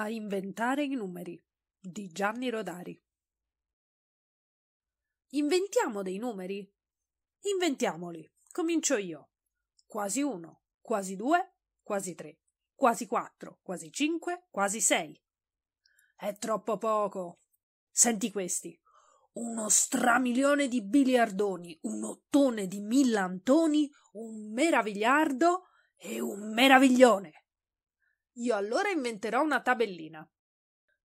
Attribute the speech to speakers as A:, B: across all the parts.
A: A inventare i numeri di Gianni Rodari. Inventiamo dei numeri? Inventiamoli. Comincio io. Quasi uno, quasi due, quasi tre, quasi quattro, quasi cinque, quasi sei. È troppo poco. Senti questi. Uno stramilione di biliardoni, un ottone di millantoni, un meravigliardo e un meraviglione. Io allora inventerò una tabellina.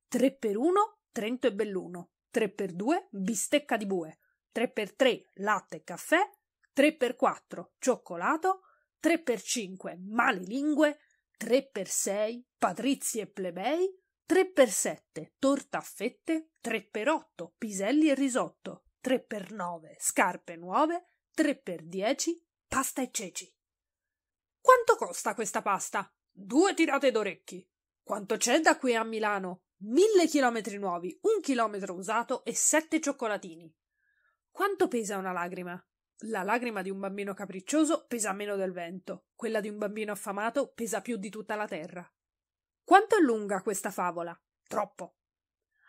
A: 3 per 1, Trento e Belluno. 3 per 2, bistecca di bue. 3 per 3, latte e caffè. 3 per 4, cioccolato. 3 per 5, lingue. 3 per 6, patrizi e plebei. 3 per 7, torta a fette. 3 per 8, piselli e risotto. 3 per 9, scarpe nuove. 3 per 10, pasta e ceci. Quanto costa questa pasta? Due tirate d'orecchi. Quanto c'è da qui a Milano? Mille chilometri nuovi, un chilometro usato e sette cioccolatini. Quanto pesa una lagrima? La lagrima di un bambino capriccioso pesa meno del vento, quella di un bambino affamato pesa più di tutta la terra. Quanto è lunga questa favola? Troppo.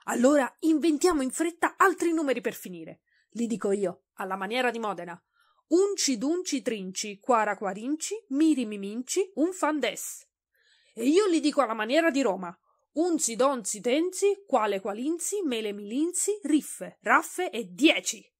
A: Allora inventiamo in fretta altri numeri per finire. Li dico io, alla maniera di Modena. Unci dunci trinci, quara quarinci, miri miminci, un fandes. E io li dico alla maniera di Roma. Unzi, donzi, tenzi, quale qualinzi, mele milinzi, riffe, raffe e dieci.